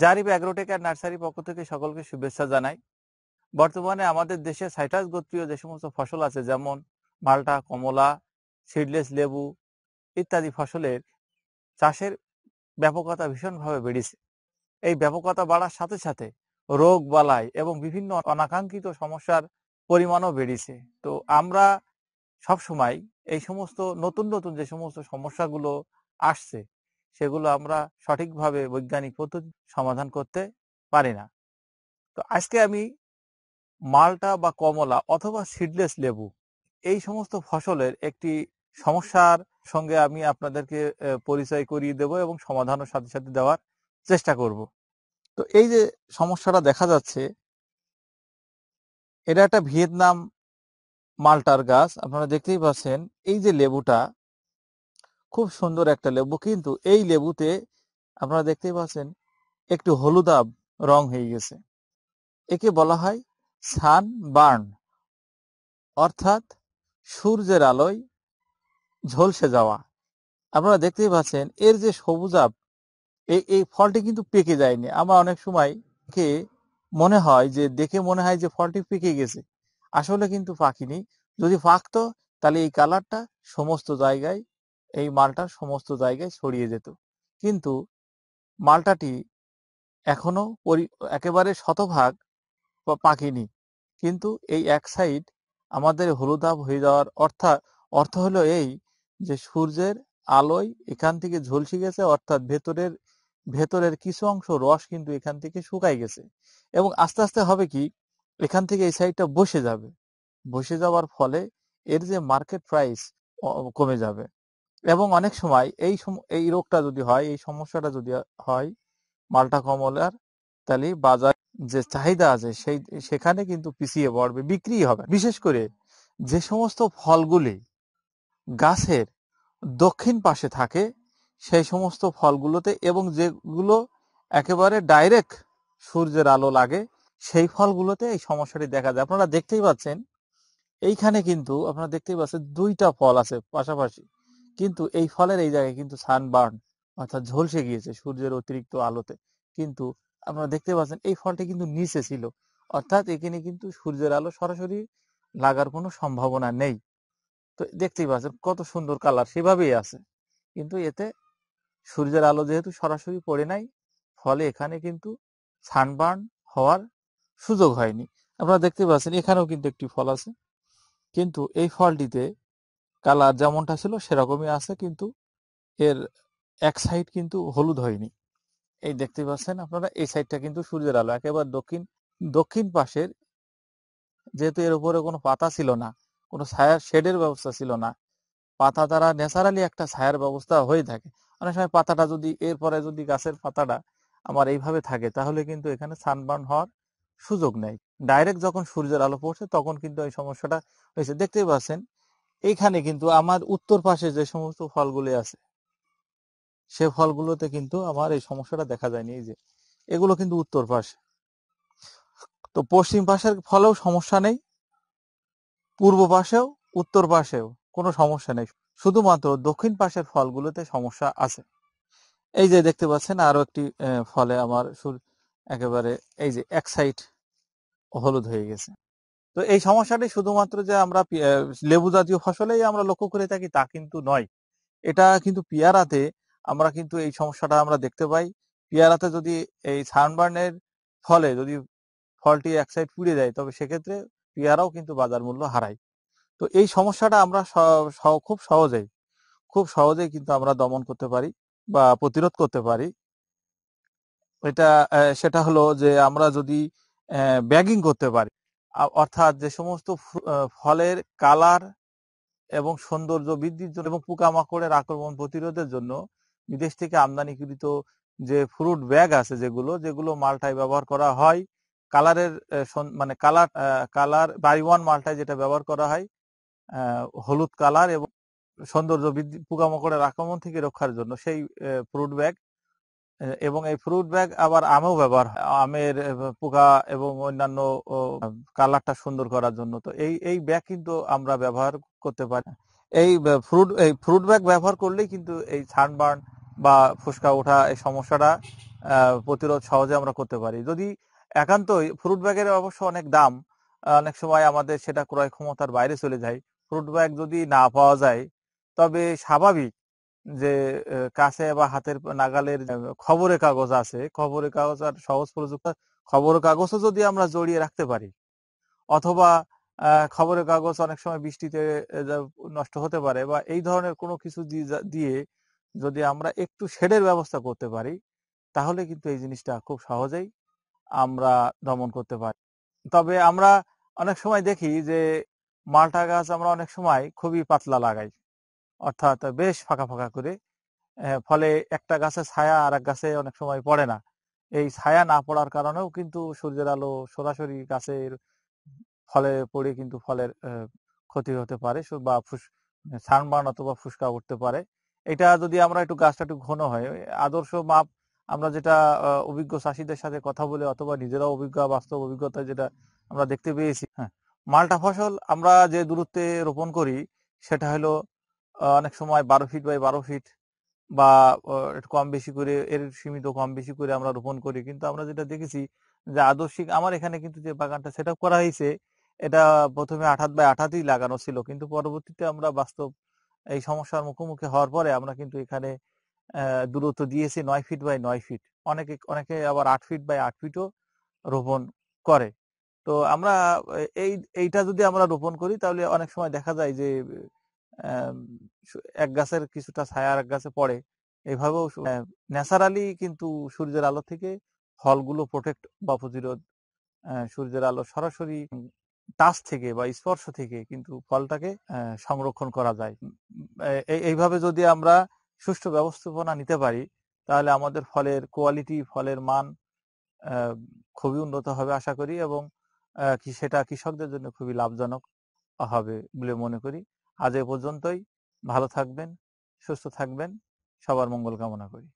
জারিব agrotech and nursery পক্ষ থেকে সকলকে শুভেচ্ছা জানাই বর্তমানে আমাদের দেশে সাইটাস গোত্রীয় যে সমস্ত ফসল আছে যেমন মালটা কমলা সিডলেস লেবু ইত্যাদি ফসলের চাষের ব্যাপকতা ভীষণভাবে বেড়েছে এই ব্যাপকতা বাড়ার সাথে সাথে রোগ বালাই এবং বিভিন্ন অনাকাঙ্ক্ষিত সমস্যার পরিমাণও বেড়েছে তো আমরা সব সময় এই সমস্ত নতুন নতুন যে সমস্ত সমস্যাগুলো আসছে সেগুলো আমরা সঠিকভাবে বৈজ্ঞানিক পদ্ধতি সমাধান করতে পারি না তো আজকে আমি মালটা বা কমলা অথবা সিডলেস লেবু এই সমস্ত ফসলের একটি সমস্যার সঙ্গে আমি আপনাদেরকে পরিচয় করিয়ে দেব এবং সমাধানের সাথে সাথে দেওয়ার চেষ্টা করব তো এই যে সমস্যাটা দেখা যাচ্ছে এটা একটা ভিয়েতনাম মালটার গাছ আপনারা দেখতেই পাচ্ছেন এই যে লেবুটা খুব সুন্দর একটা লেবু কিন্তু এই লেবুতে আপনারা দেখতেই পাচ্ছেন একটু হলুদাব রং হয়ে গেছে একে বলা হয় সান বার্ন অর্থাৎ সূর্যের আলোয় ঝলসে যাওয়া আপনারা দেখতেই পাচ্ছেন এর যে সবুজাব এই এই ফলটি কিন্তু পেকে যায়নি আমার অনেক সময় কে মনে হয় যে দেখে মনে হয় যে ফলটি পেকে গেছে আসলে কিন্তু পাখিনি যদি পাকতো তাহলে এই কালারটা সমস্ত জায়গায় এই মালটা সমস্ত জায়গায় ছড়িয়ে যেত কিন্তু মালটাটি পরি একেবারে শতভাগ পাকেনি কিন্তু এই এক সাইড আমাদের হলুদাব হয়ে যাওয়ার অর্থাৎ অর্থ হলো এই যে সূর্যের আলোয় এখান থেকে ঝলসে গেছে অর্থাৎ ভেতরের ভেতরের কিছু অংশ রস কিন্তু এখান থেকে শুকাই গেছে এবং আস্তে আস্তে হবে কি এখান থেকে এই সাইডটা বসে যাবে বসে যাওয়ার ফলে এর যে মার্কেট প্রাইস কমে যাবে এবং অনেক সময় এই এই রোগটা যদি হয় এই সমস্যাটা যদি হয় মালটা কমলার তাহলে বাজার যে চাহিদা আছে সেই সেখানে কিন্তু পিছিয়ে পড়বে বিক্রি হবে বিশেষ করে যে সমস্ত ফলগুলি গাছের দক্ষিণ পাশে থাকে সেই সমস্ত ফলগুলোতে এবং যেগুলো একেবারে ডাইরেক্ট সূর্যের আলো লাগে সেই ফলগুলোতে এই সমস্যাটি দেখা যায় আপনারা দেখতেই পাচ্ছেন এইখানে কিন্তু আপনারা দেখতেই পাচ্ছেন দুইটা ফল আছে পাশাপাশি কিন্তু এই ফলের এই জায়গায় কিন্তু সানবার্ন অর্থাৎ ঝলসে গিয়েছে সূর্যের অতিরিক্ত আলোতে কিন্তু আপনারা দেখতে পাচ্ছেন এই ফলটি কিন্তু নিচে ছিল অর্থাৎ এখানে কিন্তু সূর্যের আলো সরাসরি লাগার কোনো সম্ভাবনা নেই তো দেখতেই পাচ্ছেন কত সুন্দর কালার সেভাবেই আছে কিন্তু এতে সূর্যের আলো যেহেতু সরাসরি পড়ে নাই ফলে এখানে কিন্তু সানবার্ন হওয়ার সুযোগ হয়নি আপনারা দেখতে পাচ্ছেন এখানেও কিন্তু একটি ফল আছে কিন্তু এই ফলটিতে কালার যেমনটা ছিল সেরকমই আছে কিন্তু এর এক সাইড কিন্তু হলুদ হয়নি এই দেখতে পাচ্ছেন আপনারা এই সাইডটা কিন্তু সূর্যের আলো একেবারে দক্ষিণ দক্ষিণ পাশের যেহেতু এর উপরে কোনো পাতা ছিল না কোনো ছায়ার শেডের ব্যবস্থা ছিল না পাতা দ্বারা ন্যাচারালি একটা ছায়ার ব্যবস্থা হয়ে থাকে অনেক সময় পাতাটা যদি এরপরে যদি গাছের পাতাটা আমার এইভাবে থাকে তাহলে কিন্তু এখানে সানবার্ন হওয়ার সুযোগ নেই ডাইরেক্ট যখন সূর্যের আলো পড়ছে তখন কিন্তু এই সমস্যাটা হয়েছে দেখতেই পাচ্ছেন এইখানে কিন্তু আমার উত্তর পাশে যে সমস্ত ফলগুলি আছে সে ফলগুলোতে কিন্তু আমার এই সমস্যাটা দেখা যায়নি যে এগুলো কিন্তু উত্তর পাশে তো পশ্চিম পাশের ফলেও সমস্যা নেই পূর্ব পাশেও উত্তর পাশেও কোনো সমস্যা নেই শুধুমাত্র দক্ষিণ পাশের ফলগুলোতে সমস্যা আছে এই যে দেখতে পাচ্ছেন আরো একটি ফলে আমার একেবারে এই যে এক সাইড হলুদ হয়ে গেছে তো এই সমস্যাটি শুধুমাত্র যে আমরা লেবু জাতীয় ফসলেই আমরা লক্ষ্য করে থাকি তা কিন্তু নয় এটা কিন্তু পিয়ারাতে আমরা কিন্তু এই সমস্যাটা আমরা দেখতে পাই পিয়ারাতে যদি এই সানবার্নের ফলে যদি ফলটি এক সাইড পুড়ে যায় তবে সেক্ষেত্রে পিয়ারাও কিন্তু বাজার মূল্য হারায় তো এই সমস্যাটা আমরা খুব সহজেই খুব সহজেই কিন্তু আমরা দমন করতে পারি বা প্রতিরোধ করতে পারি এটা সেটা হলো যে আমরা যদি ব্যাগিং করতে পারি অর্থাৎ যে সমস্ত ফলের কালার এবং সৌন্দর্য বৃদ্ধির জন্য এবং পোকামাকড়ের আক্রমণ প্রতিরোধের জন্য বিদেশ থেকে আমদানিকৃত যে ফ্রুট ব্যাগ আছে যেগুলো যেগুলো মালটায় ব্যবহার করা হয় কালারের মানে কালার কালার বাই ওয়ান মালটায় যেটা ব্যবহার করা হয় হলুদ কালার এবং সৌন্দর্য বৃদ্ধি পোকামাকড়ের আক্রমণ থেকে রক্ষার জন্য সেই ফ্রুট ব্যাগ এবং এই ফ্রুট ব্যাগ আবার আমেও ব্যবহার হয় আমের পোকা এবং অন্যান্য কালারটা সুন্দর করার জন্য তো এই এই ব্যাগ কিন্তু আমরা ব্যবহার করতে পারি এই ফ্রুট এই ফ্রুট ব্যাগ ব্যবহার করলেই কিন্তু এই সানবার্ন বা ফুসকা ওঠা এই সমস্যাটা প্রতিরোধ সহজে আমরা করতে পারি যদি একান্তই ফ্রুট ব্যাগের অবশ্য অনেক দাম অনেক সময় আমাদের সেটা ক্রয় ক্ষমতার বাইরে চলে যায় ফ্রুট ব্যাগ যদি না পাওয়া যায় তবে স্বাভাবিক যে কাছে বা হাতের নাগালের খবরের কাগজ আছে খবরের কাগজ আর সহজ প্রযুক্ত খবরের কাগজও যদি আমরা জড়িয়ে রাখতে পারি অথবা খবরের কাগজ অনেক সময় বৃষ্টিতে নষ্ট হতে পারে বা এই ধরনের কোনো কিছু দিয়ে যদি আমরা একটু শেডের ব্যবস্থা করতে পারি তাহলে কিন্তু এই জিনিসটা খুব সহজেই আমরা দমন করতে পারি তবে আমরা অনেক সময় দেখি যে মালটা গাছ আমরা অনেক সময় খুবই পাতলা লাগাই অর্থাৎ বেশ ফাঁকা ফাঁকা করে ফলে একটা গাছে ছায়া আর এক গাছে অনেক সময় পড়ে না এই ছায়া না পড়ার কারণেও কিন্তু সূর্যের আলো সরাসরি গাছের ফলে পড়ে কিন্তু ফলের ক্ষতি হতে পারে বা সানবার্ন অথবা ফুসকা উঠতে পারে এটা যদি আমরা একটু গাছটা একটু ঘন হয় আদর্শ মাপ আমরা যেটা অভিজ্ঞ চাষিদের সাথে কথা বলে অথবা নিজেরা অভিজ্ঞ বাস্তব অভিজ্ঞতা যেটা আমরা দেখতে পেয়েছি হ্যাঁ মালটা ফসল আমরা যে দূরত্বে রোপণ করি সেটা হলো অনেক সময় বারো ফিট বাই বারো ফিট বা কম বেশি করে এর সীমিত কম বেশি করে আমরা রোপণ করি কিন্তু আমরা যেটা দেখেছি যে আদর্শিক আমার এখানে কিন্তু যে বাগানটা সেট করা হয়েছে এটা প্রথমে আঠাত বাই আঠাতেই লাগানো ছিল কিন্তু পরবর্তীতে আমরা বাস্তব এই সমস্যার মুখোমুখি হওয়ার পরে আমরা কিন্তু এখানে দূরত্ব দিয়েছি নয় ফিট বাই নয় ফিট অনেকে অনেকে আবার আট ফিট বাই আট ফিটও রোপণ করে তো আমরা এই এইটা যদি আমরা রোপণ করি তাহলে অনেক সময় দেখা যায় যে এক গাছের কিছুটা ছায়া আর এক গাছে পড়ে এভাবেও ন্যাচারালি কিন্তু সূর্যের আলো থেকে ফলগুলো প্রোটেক্ট বা প্রতিরোধ সূর্যের আলো সরাসরি টাচ থেকে বা স্পর্শ থেকে কিন্তু ফলটাকে সংরক্ষণ করা যায় এইভাবে যদি আমরা সুষ্ঠু ব্যবস্থাপনা নিতে পারি তাহলে আমাদের ফলের কোয়ালিটি ফলের মান খুবই উন্নত হবে আশা করি এবং সেটা কৃষকদের জন্য খুবই লাভজনক হবে বলে মনে করি আজ এ পর্যন্তই ভালো থাকবেন সুস্থ থাকবেন সবার মঙ্গল কামনা করি